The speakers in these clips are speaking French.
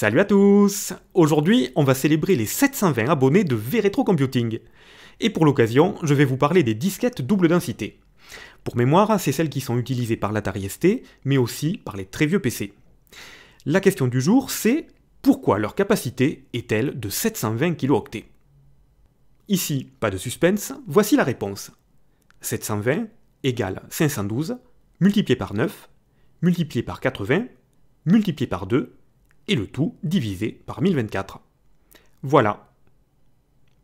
Salut à tous Aujourd'hui, on va célébrer les 720 abonnés de Véretro Computing. Et pour l'occasion, je vais vous parler des disquettes double densité. Pour mémoire, c'est celles qui sont utilisées par l'Atari ST, mais aussi par les très vieux PC. La question du jour, c'est pourquoi leur capacité est-elle de 720 kilooctets Ici, pas de suspense, voici la réponse. 720 égale 512 multiplié par 9, multiplié par 80, multiplié par 2, et le tout divisé par 1024. Voilà.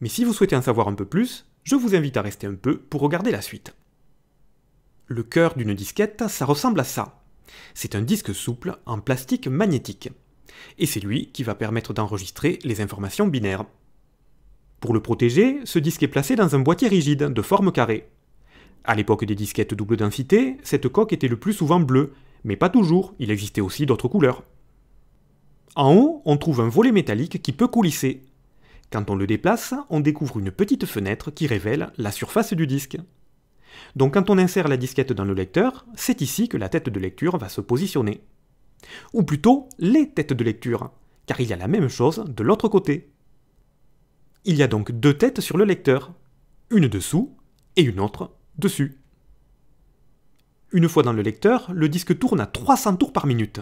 Mais si vous souhaitez en savoir un peu plus, je vous invite à rester un peu pour regarder la suite. Le cœur d'une disquette, ça ressemble à ça. C'est un disque souple en plastique magnétique. Et c'est lui qui va permettre d'enregistrer les informations binaires. Pour le protéger, ce disque est placé dans un boîtier rigide de forme carrée. À l'époque des disquettes double densité, cette coque était le plus souvent bleue, mais pas toujours, il existait aussi d'autres couleurs. En haut, on trouve un volet métallique qui peut coulisser. Quand on le déplace, on découvre une petite fenêtre qui révèle la surface du disque. Donc quand on insère la disquette dans le lecteur, c'est ici que la tête de lecture va se positionner. Ou plutôt les têtes de lecture, car il y a la même chose de l'autre côté. Il y a donc deux têtes sur le lecteur, une dessous et une autre dessus. Une fois dans le lecteur, le disque tourne à 300 tours par minute.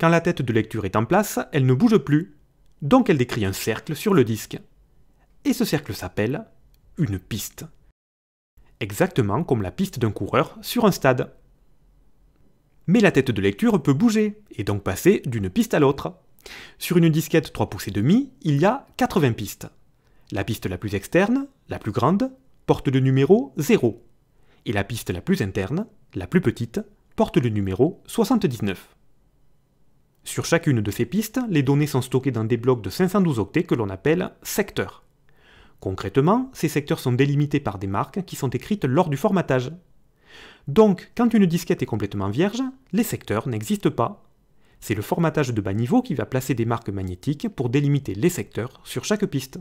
Quand la tête de lecture est en place, elle ne bouge plus, donc elle décrit un cercle sur le disque. Et ce cercle s'appelle une piste. Exactement comme la piste d'un coureur sur un stade. Mais la tête de lecture peut bouger, et donc passer d'une piste à l'autre. Sur une disquette 3 pouces et demi, il y a 80 pistes. La piste la plus externe, la plus grande, porte le numéro 0. Et la piste la plus interne, la plus petite, porte le numéro 79. Sur chacune de ces pistes, les données sont stockées dans des blocs de 512 octets que l'on appelle secteurs. Concrètement, ces secteurs sont délimités par des marques qui sont écrites lors du formatage. Donc, quand une disquette est complètement vierge, les secteurs n'existent pas. C'est le formatage de bas niveau qui va placer des marques magnétiques pour délimiter les secteurs sur chaque piste.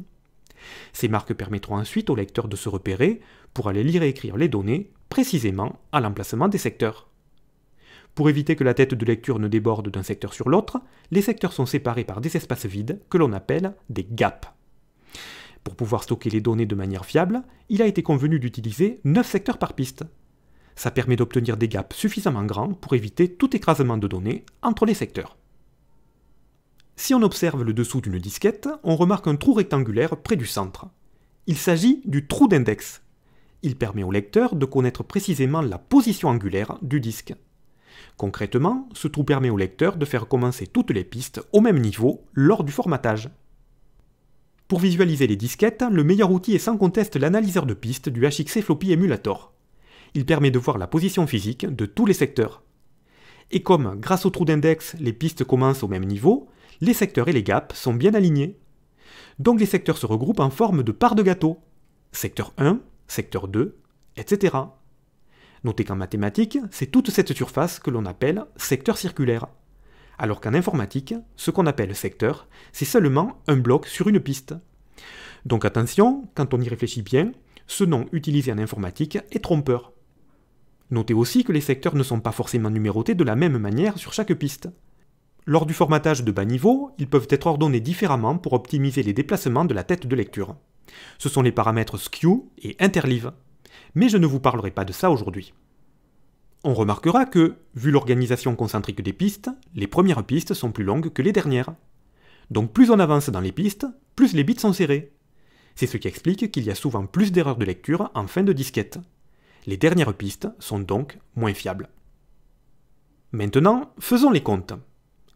Ces marques permettront ensuite au lecteur de se repérer pour aller lire et écrire les données précisément à l'emplacement des secteurs. Pour éviter que la tête de lecture ne déborde d'un secteur sur l'autre, les secteurs sont séparés par des espaces vides que l'on appelle des gaps. Pour pouvoir stocker les données de manière fiable, il a été convenu d'utiliser 9 secteurs par piste. Ça permet d'obtenir des gaps suffisamment grands pour éviter tout écrasement de données entre les secteurs. Si on observe le dessous d'une disquette, on remarque un trou rectangulaire près du centre. Il s'agit du trou d'index. Il permet au lecteur de connaître précisément la position angulaire du disque. Concrètement, ce trou permet au lecteur de faire commencer toutes les pistes au même niveau lors du formatage. Pour visualiser les disquettes, le meilleur outil est sans conteste l'analyseur de pistes du HXC Floppy Emulator. Il permet de voir la position physique de tous les secteurs. Et comme, grâce au trou d'index, les pistes commencent au même niveau, les secteurs et les gaps sont bien alignés. Donc les secteurs se regroupent en forme de parts de gâteau. Secteur 1, secteur 2, etc. Notez qu'en mathématiques, c'est toute cette surface que l'on appelle secteur circulaire, alors qu'en informatique, ce qu'on appelle secteur, c'est seulement un bloc sur une piste. Donc attention, quand on y réfléchit bien, ce nom utilisé en informatique est trompeur. Notez aussi que les secteurs ne sont pas forcément numérotés de la même manière sur chaque piste. Lors du formatage de bas niveau, ils peuvent être ordonnés différemment pour optimiser les déplacements de la tête de lecture. Ce sont les paramètres skew et interleave. Mais je ne vous parlerai pas de ça aujourd'hui. On remarquera que, vu l'organisation concentrique des pistes, les premières pistes sont plus longues que les dernières. Donc plus on avance dans les pistes, plus les bits sont serrés. C'est ce qui explique qu'il y a souvent plus d'erreurs de lecture en fin de disquette. Les dernières pistes sont donc moins fiables. Maintenant, faisons les comptes.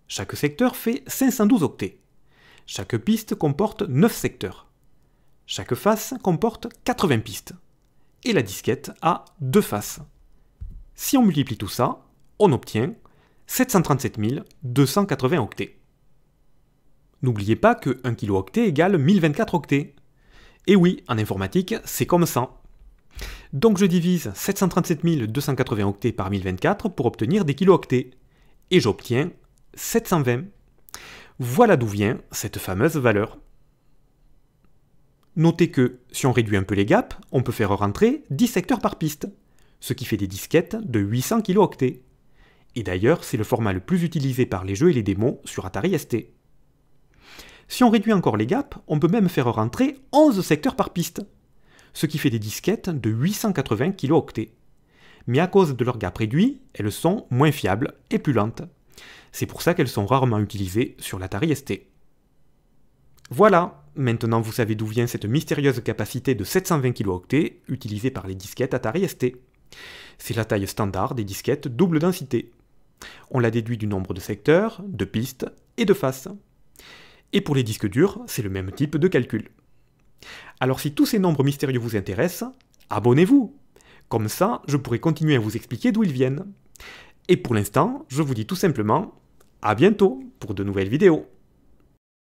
Chaque secteur fait 512 octets. Chaque piste comporte 9 secteurs. Chaque face comporte 80 pistes et la disquette a deux faces. Si on multiplie tout ça, on obtient 737 280 octets. N'oubliez pas que 1 kilooctet égale 1024 octets. Et eh oui, en informatique, c'est comme ça. Donc je divise 737 280 octets par 1024 pour obtenir des kilooctets. Et j'obtiens 720. Voilà d'où vient cette fameuse valeur. Notez que si on réduit un peu les gaps, on peut faire rentrer 10 secteurs par piste, ce qui fait des disquettes de 800 kilooctets. Et d'ailleurs, c'est le format le plus utilisé par les jeux et les démos sur Atari ST. Si on réduit encore les gaps, on peut même faire rentrer 11 secteurs par piste, ce qui fait des disquettes de 880 kilooctets. Mais à cause de leurs gaps réduits, elles sont moins fiables et plus lentes. C'est pour ça qu'elles sont rarement utilisées sur l'Atari ST. Voilà, Maintenant vous savez d'où vient cette mystérieuse capacité de 720 kilooctets utilisée par les disquettes Atari ST. C'est la taille standard des disquettes double densité. On la déduit du nombre de secteurs, de pistes et de faces. Et pour les disques durs, c'est le même type de calcul. Alors si tous ces nombres mystérieux vous intéressent, abonnez-vous. Comme ça, je pourrai continuer à vous expliquer d'où ils viennent. Et pour l'instant, je vous dis tout simplement à bientôt pour de nouvelles vidéos.